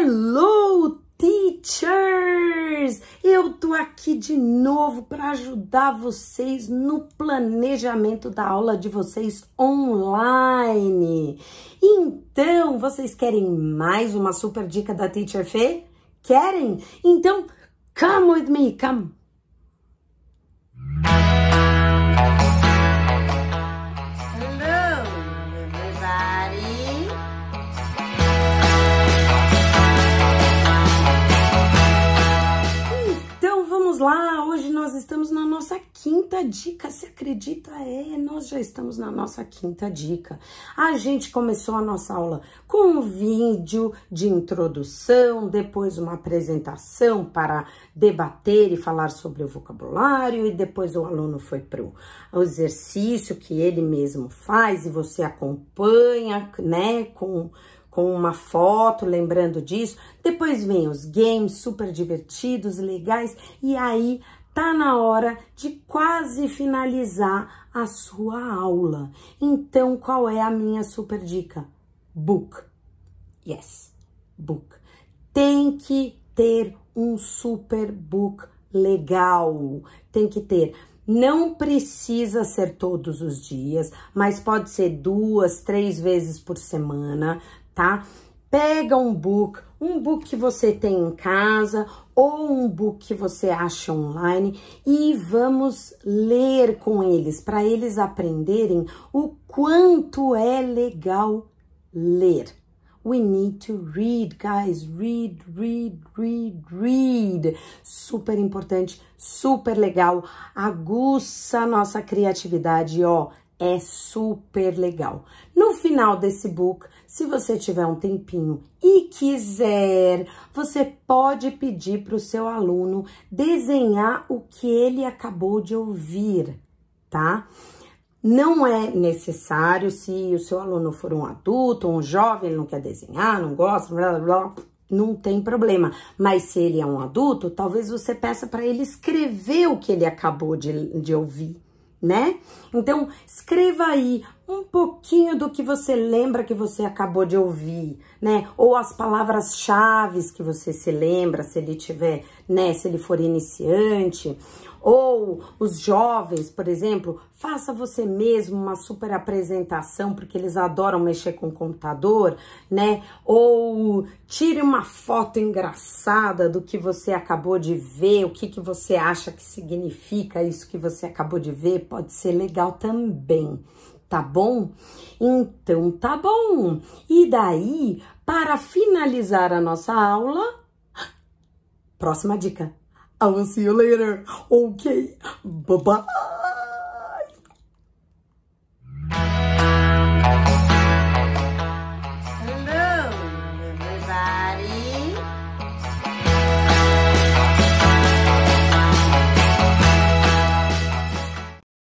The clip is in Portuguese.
Hello, teachers! Eu tô aqui de novo para ajudar vocês no planejamento da aula de vocês online. Então, vocês querem mais uma super dica da Teacher Fê? Querem? Então, come with me, come estamos na nossa quinta dica. Se acredita, é, nós já estamos na nossa quinta dica. A gente começou a nossa aula com um vídeo de introdução, depois uma apresentação para debater e falar sobre o vocabulário, e depois o aluno foi para o exercício que ele mesmo faz e você acompanha, né, com com uma foto, lembrando disso. Depois vem os games super divertidos, legais, e aí tá na hora de quase finalizar a sua aula. Então, qual é a minha super dica? Book. Yes, book. Tem que ter um super book legal. Tem que ter. Não precisa ser todos os dias, mas pode ser duas, três vezes por semana, tá? Pega um book, um book que você tem em casa ou um book que você acha online e vamos ler com eles para eles aprenderem o quanto é legal ler. We need to read, guys. Read, read, read, read. Super importante, super legal. Aguça a nossa criatividade, ó é super legal. No final desse book, se você tiver um tempinho e quiser, você pode pedir para o seu aluno desenhar o que ele acabou de ouvir, tá? Não é necessário se o seu aluno for um adulto, um jovem, ele não quer desenhar, não gosta, blá blá blá, não tem problema. Mas se ele é um adulto, talvez você peça para ele escrever o que ele acabou de, de ouvir né? Então, escreva aí um pouquinho do que você lembra que você acabou de ouvir, né? Ou as palavras-chave que você se lembra, se ele tiver, né? Se ele for iniciante. Ou os jovens, por exemplo, faça você mesmo uma super apresentação, porque eles adoram mexer com o computador, né? Ou tire uma foto engraçada do que você acabou de ver, o que, que você acha que significa isso que você acabou de ver, pode ser legal também tá bom? Então tá bom. E daí, para finalizar a nossa aula, próxima dica. I will see you later. Ok. Bye bye.